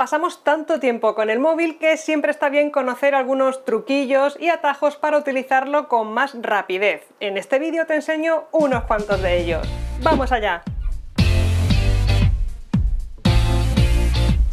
Pasamos tanto tiempo con el móvil que siempre está bien conocer algunos truquillos y atajos para utilizarlo con más rapidez. En este vídeo te enseño unos cuantos de ellos. ¡Vamos allá!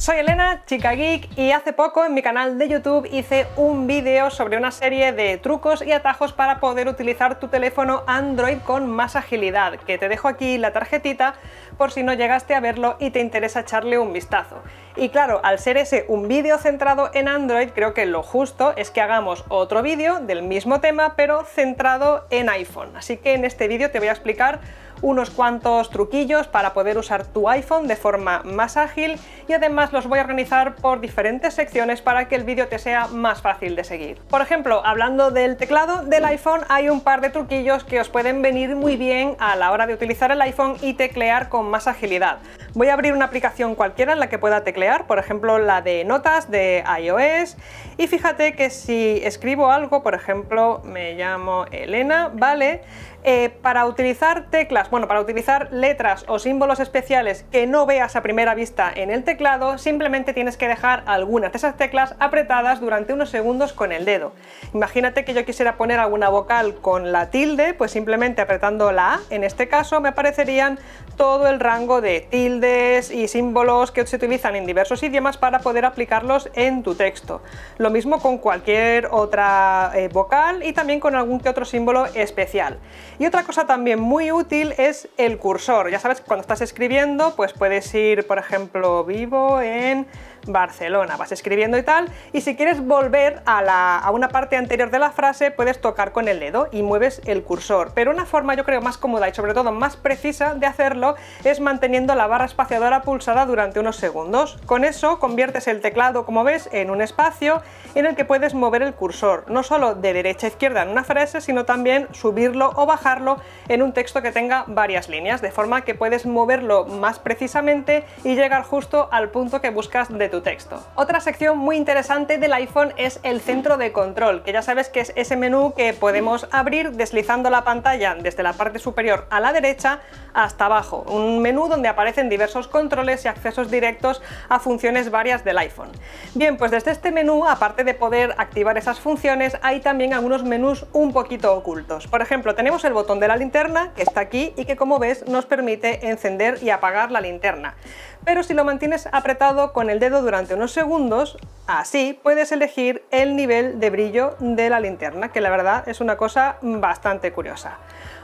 Soy Elena, chica geek, y hace poco en mi canal de YouTube hice un vídeo sobre una serie de trucos y atajos para poder utilizar tu teléfono Android con más agilidad, que te dejo aquí la tarjetita por si no llegaste a verlo y te interesa echarle un vistazo. Y claro, al ser ese un vídeo centrado en Android, creo que lo justo es que hagamos otro vídeo del mismo tema, pero centrado en iPhone. Así que en este vídeo te voy a explicar unos cuantos truquillos para poder usar tu iPhone de forma más ágil y además los voy a organizar por diferentes secciones para que el vídeo te sea más fácil de seguir. Por ejemplo, hablando del teclado del iPhone hay un par de truquillos que os pueden venir muy bien a la hora de utilizar el iPhone y teclear con más agilidad. Voy a abrir una aplicación cualquiera en la que pueda teclear, por ejemplo la de notas de iOS y fíjate que si escribo algo, por ejemplo me llamo Elena, vale, eh, para utilizar teclas, bueno, para utilizar letras o símbolos especiales que no veas a primera vista en el teclado, simplemente tienes que dejar algunas de esas teclas apretadas durante unos segundos con el dedo. Imagínate que yo quisiera poner alguna vocal con la tilde, pues simplemente apretando la A, en este caso me aparecerían todo el rango de tildes y símbolos que se utilizan en diversos idiomas para poder aplicarlos en tu texto. Lo mismo con cualquier otra eh, vocal y también con algún que otro símbolo especial. Y otra cosa también muy útil es el cursor. Ya sabes, cuando estás escribiendo, pues puedes ir, por ejemplo, vivo en Barcelona. Vas escribiendo y tal, y si quieres volver a, una parte anterior de la frase, puedes tocar con el dedo y mueves el cursor. Pero una forma yo creo más cómoda y sobre todo más precisa de hacerlo es manteniendo la barra espaciadora pulsada durante unos segundos. Con eso conviertes el teclado, como ves, en un espacio en el que puedes mover el cursor, no solo de derecha a izquierda en una frase, sino también subirlo o bajarlo en un texto que tenga varias líneas, de forma que puedes moverlo más precisamente y llegar justo al punto que buscas de tu texto. Otra sección muy interesante del iPhone es el centro de control, que ya sabes que es ese menú que podemos abrir deslizando la pantalla desde la parte superior a la derecha hasta abajo, un menú donde aparecen diversos controles y accesos directos a funciones varias del iPhone. Bien, pues desde este menú, aparte de poder activar esas funciones, hay también algunos menús un poquito ocultos. Por ejemplo, tenemos el botón de la linterna, que está aquí y que como ves nos permite encender y apagar la linterna. Pero si lo mantienes apretado con el dedo durante unos segundos así puedes elegir el nivel de brillo de la linterna, que la verdad es una cosa bastante curiosa.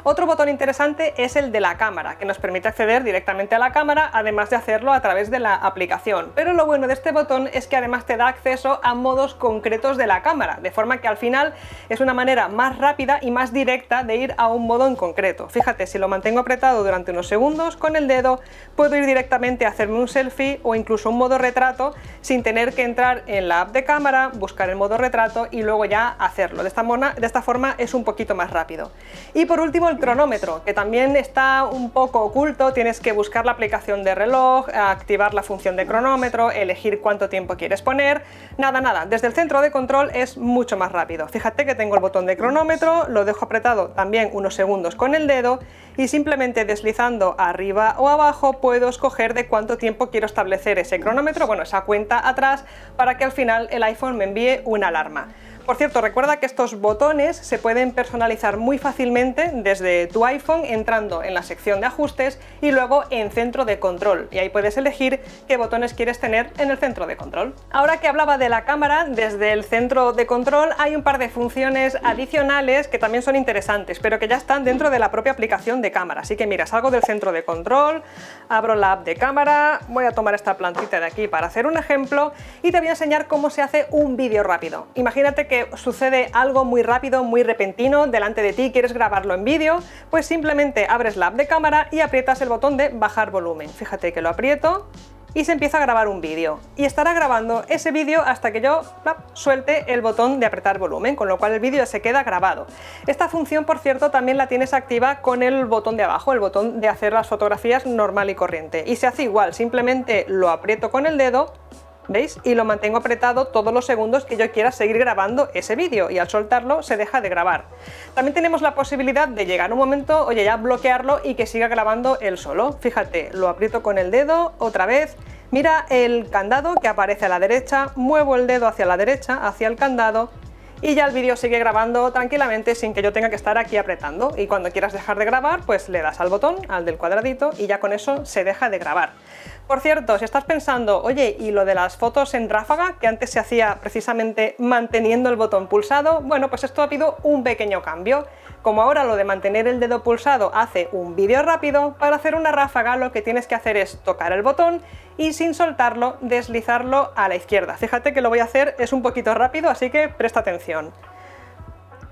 Otro botón interesante es el de la cámara, que nos permite acceder directamente a la cámara, además de hacerlo a través de la aplicación. Pero lo bueno de este botón es que además te da acceso a modos concretos de la cámara, de forma que al final es una manera más rápida y más directa de ir a un modo en concreto. Fíjate, si lo mantengo apretado durante unos segundos con el dedo, puedo ir directamente a hacerme un selfie o incluso un modo retrato sin tener que entrar en la app de cámara, buscar el modo retrato y luego ya hacerlo. De esta, de esta forma es un poquito más rápido. Y por último, cronómetro, que también está un poco oculto, tienes que buscar la aplicación de reloj, activar la función de cronómetro, elegir cuánto tiempo quieres poner, nada, nada, desde el centro de control es mucho más rápido. Fíjate que tengo el botón de cronómetro, lo dejo apretado también unos segundos con el dedo y simplemente deslizando arriba o abajo puedo escoger de cuánto tiempo quiero establecer ese cronómetro, bueno, esa cuenta atrás, para que al final el iPhone me envíe una alarma. Por cierto, recuerda que estos botones se pueden personalizar muy fácilmente desde tu iPhone entrando en la sección de ajustes y luego en centro de control y ahí puedes elegir qué botones quieres tener en el centro de control. Ahora que hablaba de la cámara, desde el centro de control hay un par de funciones adicionales que también son interesantes pero que ya están dentro de la propia aplicación de cámara. Así que mira, salgo del centro de control, abro la app de cámara, voy a tomar esta plantita de aquí para hacer un ejemplo y te voy a enseñar cómo se hace un vídeo rápido. Imagínate que sucede algo muy rápido, muy repentino delante de ti, quieres grabarlo en vídeo, pues simplemente abres la app de cámara y aprietas el botón de bajar volumen. Fíjate que lo aprieto y se empieza a grabar un vídeo. Y estará grabando ese vídeo hasta que yo suelte el botón de apretar volumen, con lo cual el vídeo se queda grabado. Esta función, por cierto, también la tienes activa con el botón de abajo, el botón de hacer las fotografías normal y corriente. Y se hace igual, simplemente lo aprieto con el dedo ¿Veis? Y lo mantengo apretado todos los segundos que yo quiera seguir grabando ese vídeo y al soltarlo se deja de grabar. También tenemos la posibilidad de llegar un momento, oye, ya bloquearlo y que siga grabando él solo. Fíjate, lo aprieto con el dedo otra vez, mira el candado que aparece a la derecha, muevo el dedo hacia la derecha, hacia el candado y ya el vídeo sigue grabando tranquilamente sin que yo tenga que estar aquí apretando y cuando quieras dejar de grabar pues le das al botón, al del cuadradito y ya con eso se deja de grabar. Por cierto, si estás pensando, oye, y lo de las fotos en ráfaga, que antes se hacía precisamente manteniendo el botón pulsado, bueno, pues esto ha habido un pequeño cambio. Como ahora lo de mantener el dedo pulsado hace un vídeo rápido, para hacer una ráfaga lo que tienes que hacer es tocar el botón y sin soltarlo deslizarlo a la izquierda. Fíjate que lo voy a hacer, es un poquito rápido, así que presta atención.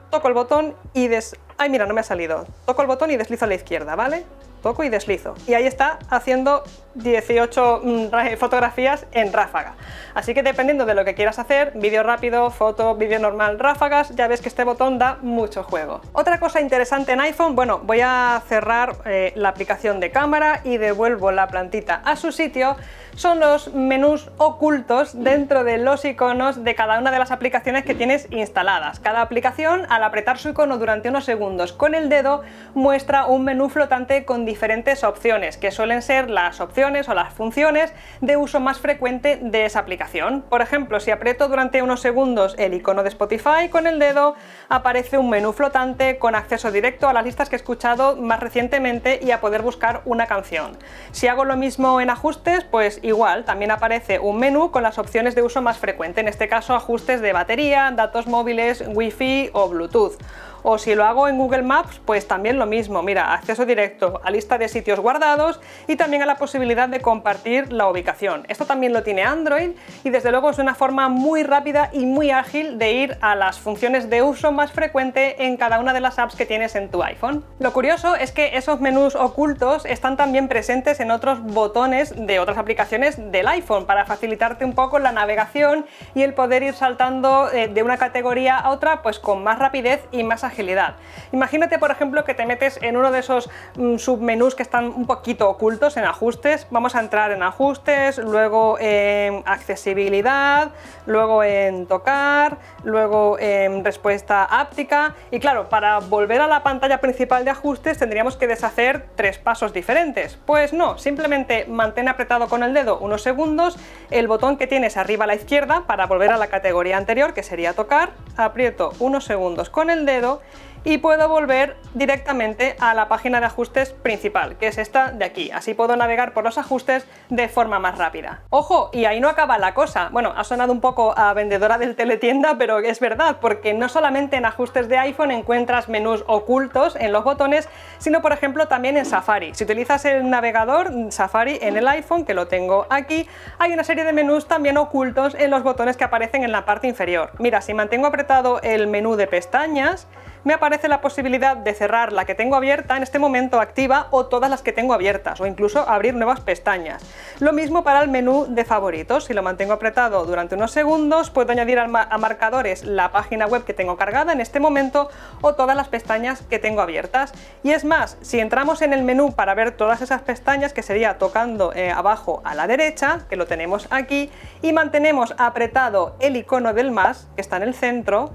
Toco el botón y des... ¡Ay, mira, no me ha salido! Toco el botón y deslizo a la izquierda, ¿vale? toco y deslizo. Y ahí está haciendo 18 mm, eh, fotografías en ráfaga. Así que dependiendo de lo que quieras hacer, vídeo rápido, foto, vídeo normal, ráfagas, ya ves que este botón da mucho juego. Otra cosa interesante en iPhone, bueno, voy a cerrar eh, la aplicación de cámara y devuelvo la plantita a su sitio, son los menús ocultos dentro de los iconos de cada una de las aplicaciones que tienes instaladas. Cada aplicación, al apretar su icono durante unos segundos con el dedo, muestra un menú flotante con diferentes opciones, que suelen ser las opciones o las funciones de uso más frecuente de esa aplicación. Por ejemplo, si aprieto durante unos segundos el icono de Spotify con el dedo, aparece un menú flotante con acceso directo a las listas que he escuchado más recientemente y a poder buscar una canción. Si hago lo mismo en ajustes, pues igual, también aparece un menú con las opciones de uso más frecuente, en este caso ajustes de batería, datos móviles, wifi o Bluetooth. O si lo hago en Google Maps, pues también lo mismo. Mira, acceso directo a lista de sitios guardados y también a la posibilidad de compartir la ubicación. Esto también lo tiene Android y desde luego es una forma muy rápida y muy ágil de ir a las funciones de uso más frecuente en cada una de las apps que tienes en tu iPhone. Lo curioso es que esos menús ocultos están también presentes en otros botones de otras aplicaciones del iPhone para facilitarte un poco la navegación y el poder ir saltando eh, de una categoría a otra pues con más rapidez y más agilidad agilidad. Imagínate, por ejemplo, que te metes en uno de esos mm, submenús que están un poquito ocultos en ajustes. Vamos a entrar en ajustes, luego en accesibilidad, luego en tocar, luego en respuesta áptica. Y claro, para volver a la pantalla principal de ajustes tendríamos que deshacer tres pasos diferentes. Pues no, simplemente mantén apretado con el dedo unos segundos el botón que tienes arriba a la izquierda para volver a la categoría anterior, que sería tocar, aprieto unos segundos con el dedo y puedo volver directamente a la página de ajustes principal, que es esta de aquí. Así puedo navegar por los ajustes de forma más rápida. ¡Ojo! Y ahí no acaba la cosa. Bueno, ha sonado un poco a vendedora del teletienda, pero es verdad, porque no solamente en ajustes de iPhone encuentras menús ocultos en los botones, sino por ejemplo también en Safari. Si utilizas el navegador Safari en el iPhone, que lo tengo aquí, hay una serie de menús también ocultos en los botones que aparecen en la parte inferior. Mira, si mantengo apretado el menú de pestañas, me aparece la posibilidad de cerrar la que tengo abierta en este momento activa o todas las que tengo abiertas o incluso abrir nuevas pestañas. Lo mismo para el menú de favoritos, si lo mantengo apretado durante unos segundos puedo añadir a marcadores la página web que tengo cargada en este momento o todas las pestañas que tengo abiertas. Y es más, si entramos en el menú para ver todas esas pestañas, que sería tocando eh, abajo a la derecha, que lo tenemos aquí, y mantenemos apretado el icono del más, que está en el centro,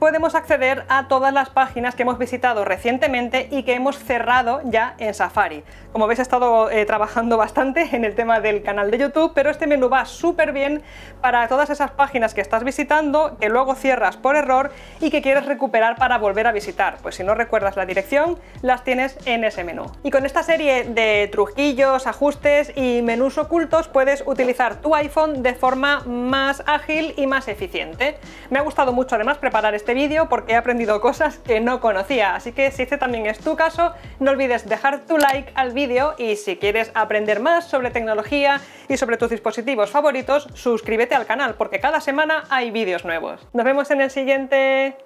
podemos acceder a todas las páginas que hemos visitado recientemente y que hemos cerrado ya en Safari. Como veis he estado eh, trabajando bastante en el tema del canal de YouTube, pero este menú va súper bien para todas esas páginas que estás visitando, que luego cierras por error y que quieres recuperar para volver a visitar. Pues si no recuerdas la dirección, las tienes en ese menú. Y con esta serie de truquillos, ajustes y menús ocultos puedes utilizar tu iPhone de forma más ágil y más eficiente. Me ha gustado mucho además preparar este este vídeo porque he aprendido cosas que no conocía, así que si este también es tu caso, no olvides dejar tu like al vídeo y si quieres aprender más sobre tecnología y sobre tus dispositivos favoritos, suscríbete al canal porque cada semana hay vídeos nuevos. Nos vemos en el siguiente...